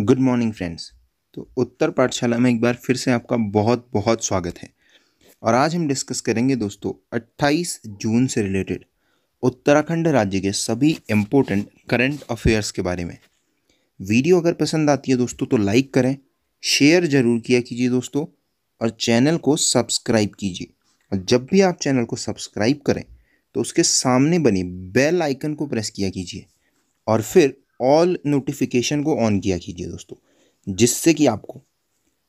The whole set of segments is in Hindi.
गुड मॉर्निंग फ्रेंड्स तो उत्तर पाठशाला में एक बार फिर से आपका बहुत बहुत स्वागत है और आज हम डिस्कस करेंगे दोस्तों 28 जून से रिलेटेड उत्तराखंड राज्य के सभी इम्पोर्टेंट करंट अफेयर्स के बारे में वीडियो अगर पसंद आती है दोस्तों तो लाइक करें शेयर ज़रूर किया कीजिए दोस्तों और चैनल को सब्सक्राइब कीजिए और जब भी आप चैनल को सब्सक्राइब करें तो उसके सामने बनी बेल आइकन को प्रेस किया कीजिए और फिर ऑल नोटिफिकेशन को ऑन किया कीजिए दोस्तों जिससे कि आपको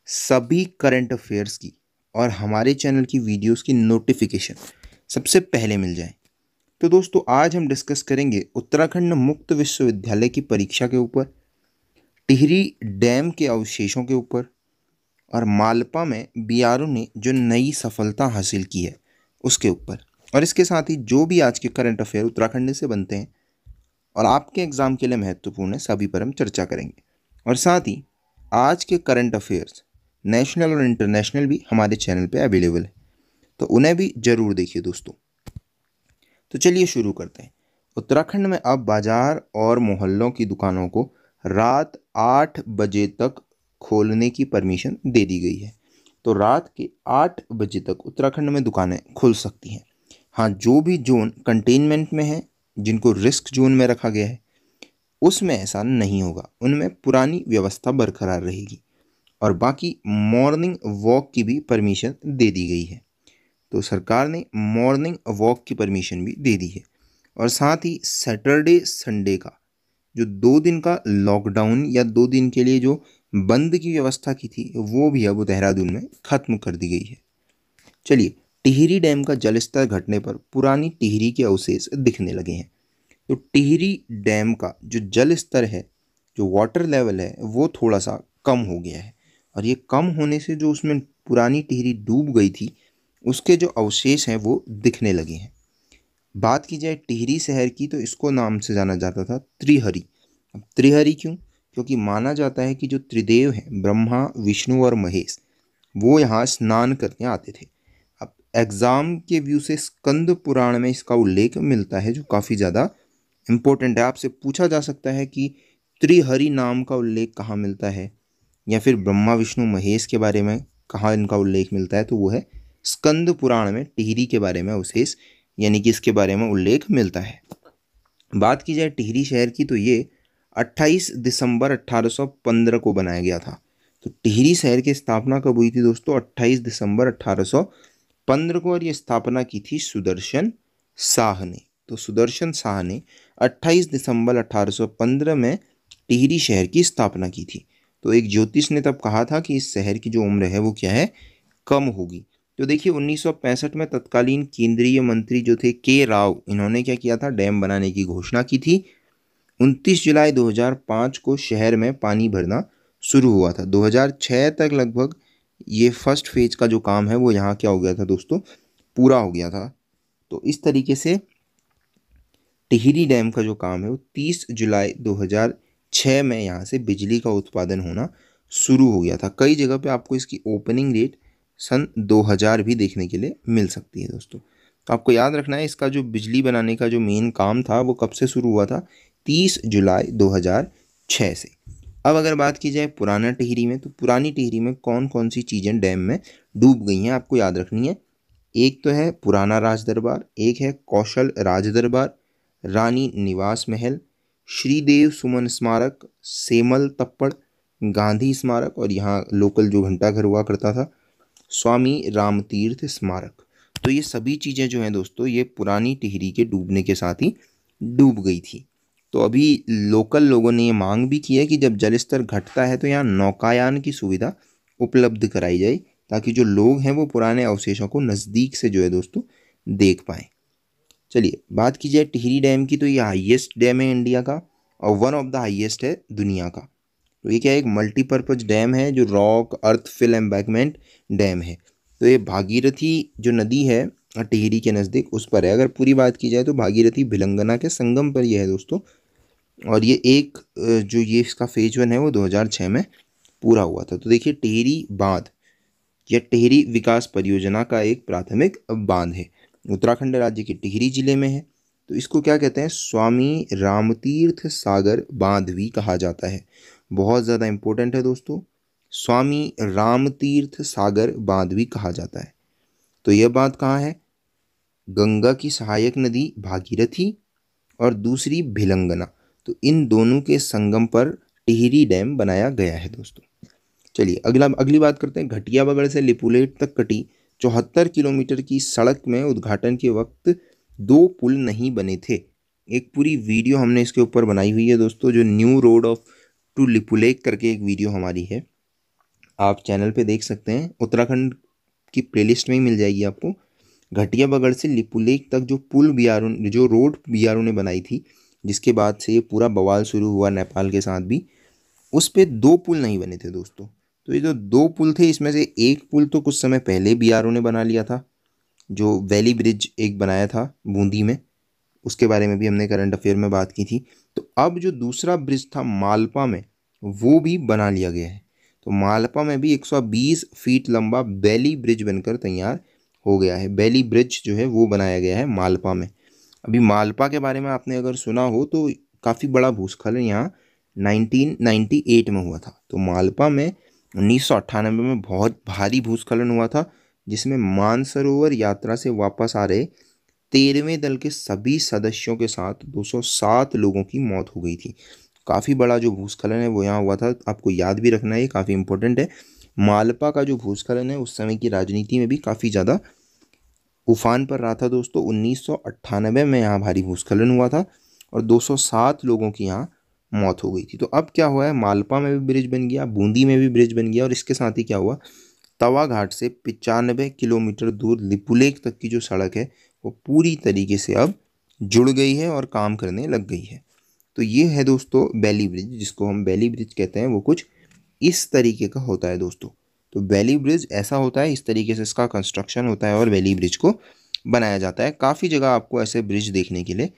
सभी करंट अफेयर्स की और हमारे चैनल की वीडियोस की नोटिफिकेशन सबसे पहले मिल जाए तो दोस्तों आज हम डिस्कस करेंगे उत्तराखंड मुक्त विश्वविद्यालय की परीक्षा के ऊपर टिहरी डैम के अवशेषों के ऊपर और मालपा में बी ने जो नई सफलता हासिल की है उसके ऊपर और इसके साथ ही जो भी आज के करंट अफेयर उत्तराखंड से बनते हैं और आपके एग्ज़ाम के लिए महत्वपूर्ण है सभी पर हम चर्चा करेंगे और साथ ही आज के करंट अफेयर्स नेशनल और इंटरनेशनल भी हमारे चैनल पे अवेलेबल है तो उन्हें भी ज़रूर देखिए दोस्तों तो चलिए शुरू करते हैं उत्तराखंड में अब बाजार और मोहल्लों की दुकानों को रात आठ बजे तक खोलने की परमिशन दे दी गई है तो रात के आठ बजे तक उत्तराखंड में दुकानें खुल सकती हैं हाँ जो भी जोन कंटेनमेंट में है जिनको रिस्क जोन में रखा गया है उसमें ऐसा नहीं होगा उनमें पुरानी व्यवस्था बरकरार रहेगी और बाकी मॉर्निंग वॉक की भी परमिशन दे दी गई है तो सरकार ने मॉर्निंग वॉक की परमिशन भी दे दी है और साथ ही सैटरडे संडे का जो दो दिन का लॉकडाउन या दो दिन के लिए जो बंद की व्यवस्था की थी वो भी अब देहरादून में ख़त्म कर दी गई है चलिए टिहरी डैम का जलस्तर घटने पर पुरानी टिहरी के अवशेष दिखने लगे हैं तो टिहरी डैम का जो जल स्तर है जो वाटर लेवल है वो थोड़ा सा कम हो गया है और ये कम होने से जो उसमें पुरानी टिहरी डूब गई थी उसके जो अवशेष हैं वो दिखने लगे हैं बात की जाए टिहरी शहर की तो इसको नाम से जाना जाता था त्रिहरी अब त्रिहरी क्यों क्योंकि माना जाता है कि जो त्रिदेव हैं ब्रह्मा विष्णु और महेश वो यहाँ स्नान करने आते थे एग्ज़ाम के व्यू से स्कंद पुराण में इसका उल्लेख मिलता है जो काफ़ी ज़्यादा इम्पोर्टेंट है आपसे पूछा जा सकता है कि त्रिहरि नाम का उल्लेख कहाँ मिलता है या फिर ब्रह्मा विष्णु महेश के बारे में कहाँ इनका उल्लेख मिलता है तो वो है स्कंद पुराण में टिहरी के बारे में अवशेष यानी कि इसके बारे में उल्लेख मिलता है बात की जाए टिहरी शहर की तो ये 28 दिसंबर 1815 को बनाया गया था तो टिहरी शहर की स्थापना कब हुई थी दोस्तों 28 दिसंबर पंद्रह को और ये स्थापना की थी सुदर्शन शाह ने तो सुदर्शन शाह ने 28 दिसंबर 1815 में टिहरी शहर की स्थापना की थी तो एक ज्योतिष ने तब कहा था कि इस शहर की जो उम्र है वो क्या है कम होगी तो देखिए 1965 में तत्कालीन केंद्रीय मंत्री जो थे के राव इन्होंने क्या किया था डैम बनाने की घोषणा की थी 29 जुलाई 2005 को शहर में पानी भरना शुरू हुआ था 2006 तक लगभग ये फर्स्ट फेज का जो काम है वो यहाँ क्या हो गया था दोस्तों पूरा हो गया था तो इस तरीके से टिहरी डैम का जो काम है वो 30 जुलाई 2006 में यहाँ से बिजली का उत्पादन होना शुरू हो गया था कई जगह पे आपको इसकी ओपनिंग डेट सन 2000 भी देखने के लिए मिल सकती है दोस्तों तो आपको याद रखना है इसका जो बिजली बनाने का जो मेन काम था वो कब से शुरू हुआ था 30 जुलाई 2006 से अब अगर बात की जाए पुराना टिहरी में तो पुरानी टिहरी में कौन कौन सी चीज़ें डैम में डूब गई हैं आपको याद रखनी है एक तो है पुराना राज दरबार एक है कौशल राज दरबार रानी निवास महल श्रीदेव सुमन स्मारक सेमल तप्पड़ गांधी स्मारक और यहाँ लोकल जो घंटाघर हुआ करता था स्वामी रामतीर्थ स्मारक तो ये सभी चीज़ें जो हैं दोस्तों ये पुरानी टिहरी के डूबने के साथ ही डूब गई थी तो अभी लोकल लोगों ने ये मांग भी की है कि जब जलस्तर घटता है तो यहाँ नौकायान की सुविधा उपलब्ध कराई जाए ताकि जो लोग हैं वो पुराने अवशेषों को नज़दीक से जो है दोस्तों देख पाएँ चलिए बात की जाए टिहरी डैम की तो ये हाइएस्ट डैम है इंडिया का और वन ऑफ द हाइएस्ट है दुनिया का तो ये क्या एक मल्टीपर्पज़ डैम है जो rock earth fill embankment dam है तो ये भागीरथी जो नदी है टिहरी के नज़दीक उस पर है अगर पूरी बात की जाए तो भागीरथी भिलंगना के संगम पर यह है दोस्तों और ये एक जो ये इसका फेज वन है वो 2006 में पूरा हुआ था तो देखिए टेहरी बांध यह टेहरी विकास परियोजना का एक प्राथमिक बांध है उत्तराखंड राज्य के टिहरी जिले में है तो इसको क्या कहते हैं स्वामी रामतीर्थ सागर बांध भी कहा जाता है बहुत ज़्यादा इम्पोर्टेंट है दोस्तों स्वामी रामतीर्थ सागर बांध भी कहा जाता है तो यह बांध कहाँ है गंगा की सहायक नदी भागीरथी और दूसरी भिलंगना तो इन दोनों के संगम पर टिहरी डैम बनाया गया है दोस्तों चलिए अगला अगली बात करते हैं घटिया बगड़ से लिपुलेट तक कटी चौहत्तर किलोमीटर की सड़क में उद्घाटन के वक्त दो पुल नहीं बने थे एक पूरी वीडियो हमने इसके ऊपर बनाई हुई है दोस्तों जो new road off to Lipulekh करके एक वीडियो हमारी है आप चैनल पे देख सकते हैं उत्तराखंड की प्लेलिस्ट में ही मिल जाएगी आपको घटिया बगड़ से लिपुलेक तक जो पुल बी जो रोड बी ने बनाई थी जिसके बाद से ये पूरा बवाल शुरू हुआ नेपाल के साथ भी उस पर दो पुल नहीं बने थे दोस्तों तो ये जो दो पुल थे इसमें से एक पुल तो कुछ समय पहले बी ने बना लिया था जो वैली ब्रिज एक बनाया था बूंदी में उसके बारे में भी हमने करंट अफेयर में बात की थी तो अब जो दूसरा ब्रिज था मालपा में वो भी बना लिया गया है तो मालपा में भी 120 फीट लंबा बैली ब्रिज बनकर तैयार हो गया है बैली ब्रिज जो है वो बनाया गया है मालपा में अभी मालपा के बारे में आपने अगर सुना हो तो काफ़ी बड़ा भूस्खलन यहाँ 1998 में हुआ था तो मालपा में उन्नीस में बहुत भारी भूस्खलन हुआ था जिसमें मानसरोवर यात्रा से वापस आ रहे तेरहवें दल के सभी सदस्यों के साथ 207 लोगों की मौत हो गई थी काफ़ी बड़ा जो भूस्खलन है वो यहाँ हुआ था आपको याद भी रखना है काफ़ी इंपॉर्टेंट है मालपा का जो भूस्खलन है उस समय की राजनीति में भी काफ़ी ज़्यादा उफान पर रहा था दोस्तों उन्नीस में यहाँ भारी भूस्खलन हुआ था और 207 लोगों की यहाँ मौत हो गई थी तो अब क्या हुआ है मालपा में भी ब्रिज बन गया बूंदी में भी ब्रिज बन गया और इसके साथ ही क्या हुआ तवा घाट से पचानबे किलोमीटर दूर लिपुलेक तक की जो सड़क है वो पूरी तरीके से अब जुड़ गई है और काम करने लग गई है तो ये है दोस्तों बैली ब्रिज जिसको हम बैली ब्रिज कहते हैं वो कुछ इस तरीके का होता है दोस्तों तो वैली ब्रिज ऐसा होता है इस तरीके से इसका कंस्ट्रक्शन होता है और वैली ब्रिज को बनाया जाता है काफ़ी जगह आपको ऐसे ब्रिज देखने के लिए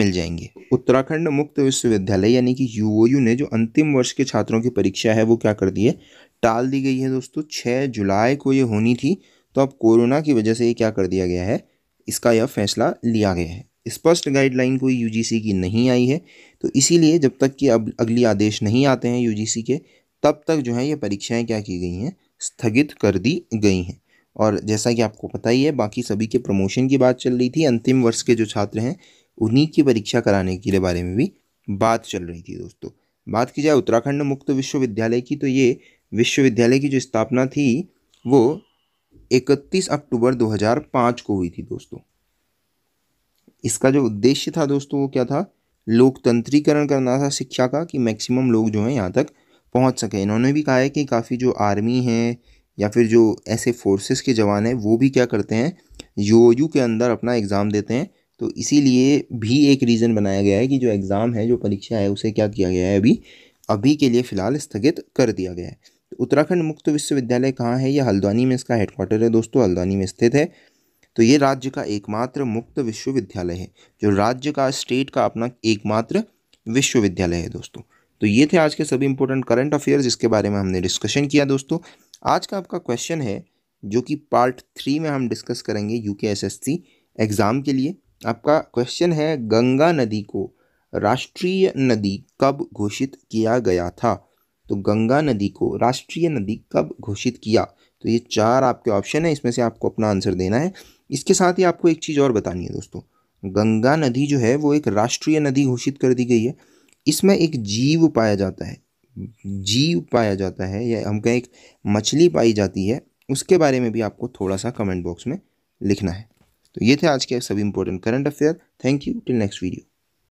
मिल जाएंगे उत्तराखंड मुक्त विश्वविद्यालय यानी कि यू ने जो अंतिम वर्ष के छात्रों की परीक्षा है वो क्या कर दी है टाल दी गई है दोस्तों छः जुलाई को ये होनी थी तो अब कोरोना की वजह से ये क्या कर दिया गया है इसका यह फैसला लिया गया है स्पष्ट गाइडलाइन कोई यू की नहीं आई है तो इसीलिए जब तक कि अब अगली आदेश नहीं आते हैं यू के तब तक जो है ये परीक्षाएँ क्या की गई हैं स्थगित कर दी गई हैं और जैसा कि आपको पता ही है बाकी सभी के प्रमोशन की बात चल रही थी अंतिम वर्ष के जो छात्र हैं उन्हीं की परीक्षा कराने के बारे में भी बात चल रही थी दोस्तों बात की जाए उत्तराखंड मुक्त विश्वविद्यालय की तो ये विश्वविद्यालय की जो स्थापना थी वो 31 अक्टूबर 2005 को हुई थी दोस्तों इसका जो उद्देश्य था दोस्तों वो क्या था लोकतंत्रीकरण करना था शिक्षा का कि मैक्सिमम लोग जो हैं यहाँ तक पहुंच सके इन्होंने भी कहा है कि काफ़ी जो आर्मी हैं या फिर जो ऐसे फोर्सेस के जवान हैं वो भी क्या करते हैं यू के अंदर अपना एग्ज़ाम देते हैं तो इसीलिए भी एक रीज़न बनाया गया है कि जो एग्ज़ाम है जो परीक्षा है उसे क्या किया गया है अभी अभी के लिए फ़िलहाल स्थगित कर दिया गया है तो उत्तराखंड मुक्त विश्वविद्यालय कहाँ है यह हल्द्वानी में इसका हेडक्वार्टर है दोस्तों हल्द्वानी में स्थित है तो ये राज्य का एकमात्र मुक्त विश्वविद्यालय है जो राज्य का स्टेट का अपना एकमात्र विश्वविद्यालय है दोस्तों तो ये थे आज के सभी इंपॉर्टेंट करंट अफेयर्स जिसके बारे में हमने डिस्कशन किया दोस्तों आज का आपका क्वेश्चन है जो कि पार्ट थ्री में हम डिस्कस करेंगे यू के एस एस सी एग्ज़ाम के लिए आपका क्वेश्चन है गंगा नदी को राष्ट्रीय नदी कब घोषित किया गया था तो गंगा नदी को राष्ट्रीय नदी कब घोषित किया तो ये चार आपके ऑप्शन है इसमें से आपको अपना आंसर देना है इसके साथ ही आपको एक चीज़ और बतानी है दोस्तों गंगा नदी जो है वो एक राष्ट्रीय नदी घोषित कर दी गई है इसमें एक जीव पाया जाता है जीव पाया जाता है या हम कहें एक मछली पाई जाती है उसके बारे में भी आपको थोड़ा सा कमेंट बॉक्स में लिखना है तो ये थे आज के सभी important current affair thank you till next video